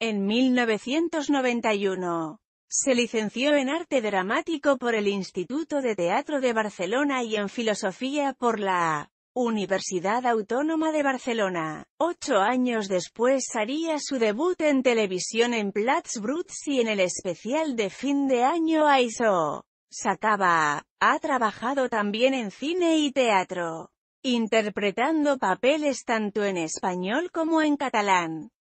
En 1991, se licenció en Arte Dramático por el Instituto de Teatro de Barcelona y en Filosofía por la Universidad Autónoma de Barcelona. Ocho años después haría su debut en televisión en Platz Bruts y en el especial de fin de año AISO. Sacaba. Ha trabajado también en cine y teatro, interpretando papeles tanto en español como en catalán.